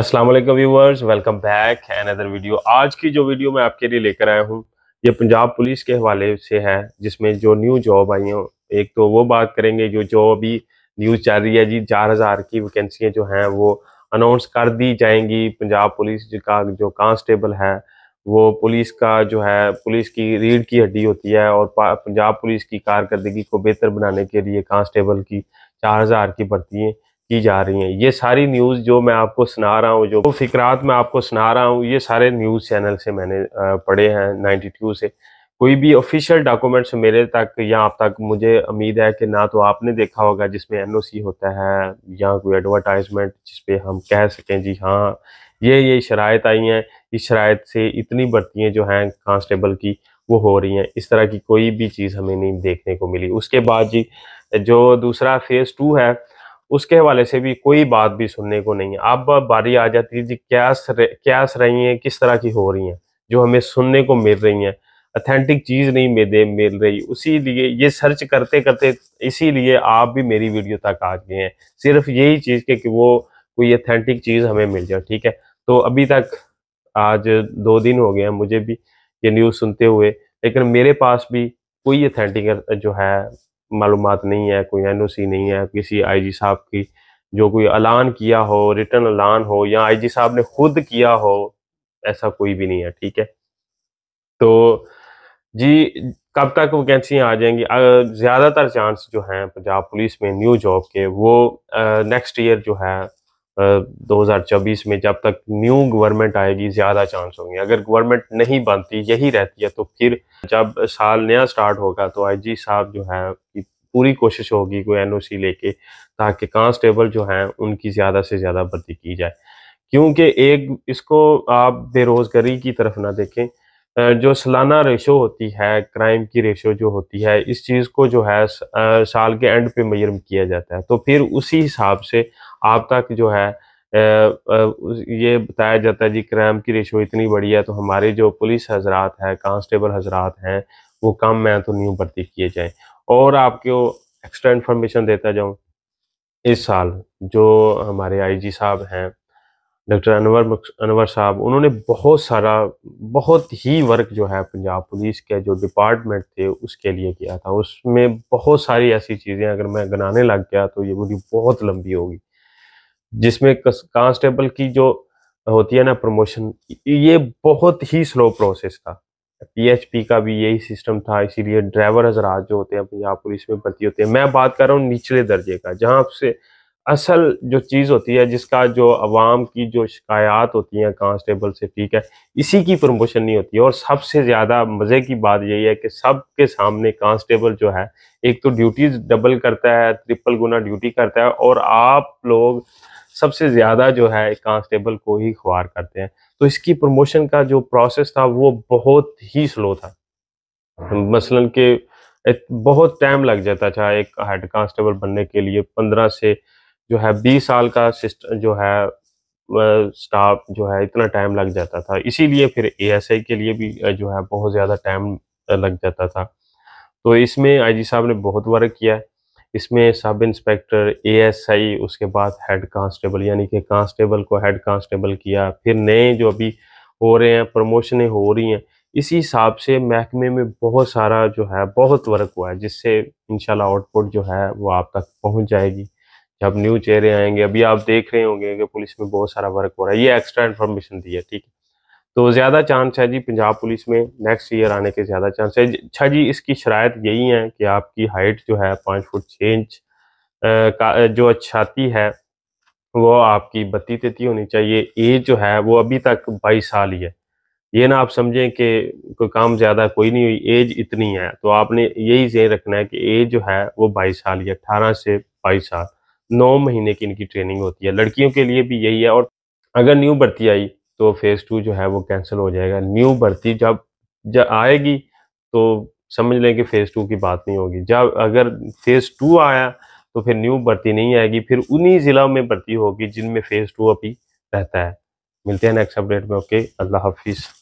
अस्सलाम वालेकुम viewers welcome back another video आज की जो वीडियो मैं आपके लिए लेकर आया हूँ ये पंजाब पुलिस के हवाले से है जिसमें जो न्यू जॉब आई हैं एक तो वो बात करेंगे जो जो अभी न्यूज़ चल रही है जी चार हज़ार की वैकेंसियाँ जो हैं वो अनाउंस कर दी जाएंगी पंजाब पुलिस का जो कांस्टेबल है वो पुलिस का जो है पुलिस की रीढ़ की हड्डी होती है और पंजाब पुलिस की कारकर्दगी को बेहतर बनाने के लिए कांस्टेबल की चार हज़ार की भर्ती की जा रही हैं ये सारी न्यूज़ जो मैं आपको सुना रहा हूँ जो फिक्रात मैं आपको सुना रहा हूँ ये सारे न्यूज़ चैनल से मैंने पढ़े हैं नाइन्टी टू से कोई भी ऑफिशियल डॉक्यूमेंट्स मेरे तक या आप तक मुझे उम्मीद है कि ना तो आपने देखा होगा जिसमें एन होता है या कोई एडवर्टाइजमेंट जिसपे हम कह सकें जी हाँ ये ये शरात आई हैं इस शराय से इतनी भर्तियाँ जो हैं कांस्टेबल की वो हो रही हैं इस तरह की कोई भी चीज़ हमें नहीं देखने को मिली उसके बाद जी जो दूसरा फेज़ टू है उसके हवाले से भी कोई बात भी सुनने को नहीं है अब बारी आ जाती है जी क्या सर, क्या रही हैं किस तरह की हो रही हैं जो हमें सुनने को मिल रही हैं अथेंटिक चीज़ नहीं मेरे मिल रही उसी लिए ये सर्च करते करते इसीलिए आप भी मेरी वीडियो तक आ गए हैं सिर्फ यही चीज़ के कि वो कोई अथेंटिक चीज़ हमें मिल जाए ठीक है तो अभी तक आज दो दिन हो गए हैं मुझे भी ये न्यूज़ सुनते हुए लेकिन मेरे पास भी कोई अथेंटिक जो है मालूम नहीं है कोई एन नहीं है किसी आई साहब की जो कोई ऐलान किया हो रिटर्न ऐलान हो या आई साहब ने खुद किया हो ऐसा कोई भी नहीं है ठीक है तो जी कब तक वैकेंसियाँ आ जाएंगी ज़्यादातर चांस जो हैं पंजाब पुलिस में न्यू जॉब के वो नेक्स्ट ईयर जो है 2024 में जब तक न्यू गवर्नमेंट आएगी ज़्यादा चांस होंगे अगर गवर्नमेंट नहीं बनती यही रहती है तो फिर जब साल नया स्टार्ट होगा तो आईजी साहब जो है पूरी कोशिश होगी कोई एनओसी लेके ताकि कांस्टेबल जो हैं उनकी ज़्यादा से ज़्यादा भर्ती की जाए क्योंकि एक इसको आप बेरोज़गारी की तरफ ना देखें जो सालाना रेशो होती है क्राइम की रेशो जो होती है इस चीज़ को जो है साल के एंड पे मयरम किया जाता है तो फिर उसी हिसाब से आप तक जो है ये बताया जाता है जी क्राइम की रेशो इतनी बड़ी है तो हमारे जो पुलिस हजरात है कांस्टेबल हजरात हैं वो कम हैं तो न्यू भर्ती किए जाएँ और आपको एक्स्ट्रा इन्फॉर्मेशन देता जाऊँ इस साल जो हमारे आईजी साहब हैं डॉक्टर अनवर अनवर साहब उन्होंने बहुत सारा बहुत ही वर्क जो है पंजाब पुलिस के जो डिपार्टमेंट थे उसके लिए किया था उसमें बहुत सारी ऐसी चीज़ें अगर मैं गनाने लग गया तो ये वीडियो बहुत लंबी होगी जिसमें कांस्टेबल की जो होती है ना प्रमोशन ये बहुत ही स्लो प्रोसेस था पीएचपी का भी यही सिस्टम था इसीलिए ड्राइवर हजरात जो होते हैं पंजाब पुलिस में भर्ती होते हैं मैं बात कर रहा हूँ निचले दर्जे का जहाँ आपसे असल जो चीज़ होती है जिसका जो आवाम की जो शिकायत होती हैं कांस्टेबल से ठीक है इसी की प्रमोशन नहीं होती है और सबसे ज़्यादा मज़े की बात यही है कि सब के सामने कांस्टेबल जो है एक तो ड्यूटीज डबल करता है ट्रिपल गुना ड्यूटी करता है और आप लोग सबसे ज़्यादा जो है कांस्टेबल को ही ख्वार करते हैं तो इसकी प्रमोशन का जो प्रोसेस था वो बहुत ही स्लो था मसलन के बहुत टाइम लग जाता था एक हेड कांस्टेबल बनने के लिए पंद्रह से जो है बीस साल का सिस्टम जो है स्टाफ जो है इतना टाइम लग जाता था इसीलिए फिर एएसआई के लिए भी जो है बहुत ज़्यादा टाइम लग जाता था तो इसमें आईजी साहब ने बहुत वर्क किया है इसमें सब इंस्पेक्टर एएसआई उसके बाद हेड कांस्टेबल यानी कि कांस्टेबल को हेड कांस्टेबल किया फिर नए जो अभी हो रहे हैं प्रमोशनें हो रही हैं इसी हिसाब से महकमे में बहुत सारा जो है बहुत वर्क हुआ है जिससे इनशाला आउटपुट जो है वो आप तक पहुँच जाएगी जब न्यू चेहरे आएंगे अभी आप देख रहे होंगे कि पुलिस में बहुत सारा वर्क हो रहा है ये एक्स्ट्रा इन्फॉर्मेशन दी है ठीक है तो ज़्यादा चांस है जी पंजाब पुलिस में नेक्स्ट ईयर आने के ज़्यादा चांस है अच्छा जी इसकी शरात यही है कि आपकी हाइट जो है पाँच फुट छः इंच का जो छाती है वो आपकी बत्ती तेती होनी चाहिए एज जो है वो अभी तक बाईस साल ही है ये ना आप समझें कि कोई काम ज़्यादा कोई नहीं हुई एज इतनी है तो आपने यही जेन रखना है कि एज जो है वो बाईस साल ही अट्ठारह से बाईस साल नौ महीने की इनकी ट्रेनिंग होती है लड़कियों के लिए भी यही है और अगर न्यू भर्ती आई तो फेज़ टू जो है वो कैंसिल हो जाएगा न्यू भर्ती जब जब आएगी तो समझ लें कि फ़ेज़ टू की बात नहीं होगी जब अगर फ़ेज़ टू आया तो फिर न्यू भर्ती नहीं आएगी फिर उन्हीं ज़िलों में भर्ती होगी जिनमें फ़ेज़ टू अभी रहता है मिलते हैं नेक्स्ट अपडेट में ओके अल्लाह हाफिज़